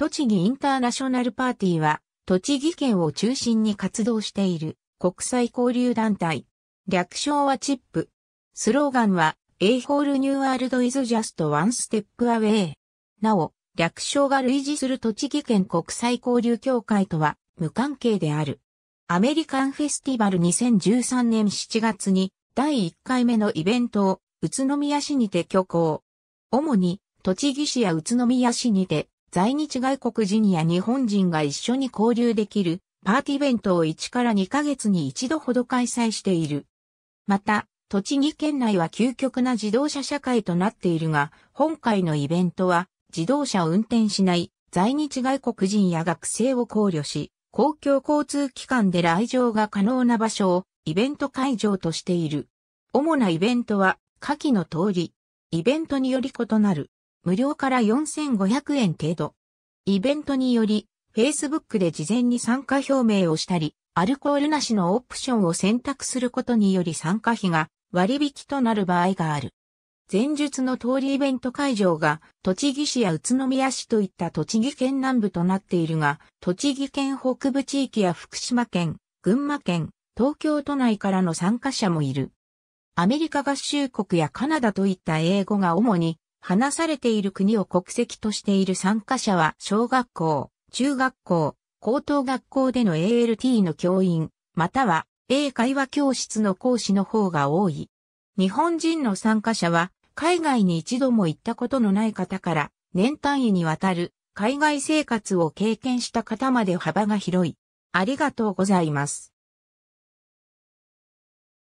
栃木インターナショナルパーティーは、栃木県を中心に活動している国際交流団体。略称はチップ。スローガンは、A Whole New World is Just One Step Away。なお、略称が類似する栃木県国際交流協会とは無関係である。アメリカンフェスティバル2013年7月に第1回目のイベントを宇都宮市にて挙行。主に栃木市や宇都宮市にて在日外国人や日本人が一緒に交流できるパーティイベントを1から2ヶ月に1度ほど開催している。また、栃木県内は究極な自動車社会となっているが、今回のイベントは自動車を運転しない在日外国人や学生を考慮し、公共交通機関で来場が可能な場所をイベント会場としている。主なイベントは下記の通り、イベントにより異なる無料から4500円程度。イベントにより、Facebook で事前に参加表明をしたり、アルコールなしのオプションを選択することにより参加費が割引となる場合がある。前述の通りイベント会場が栃木市や宇都宮市といった栃木県南部となっているが、栃木県北部地域や福島県、群馬県、東京都内からの参加者もいる。アメリカ合衆国やカナダといった英語が主に話されている国を国籍としている参加者は小学校、中学校、高等学校での ALT の教員、または英会話教室の講師の方が多い。日本人の参加者は海外に一度も行ったことのない方から年単位にわたる海外生活を経験した方まで幅が広い。ありがとうございます。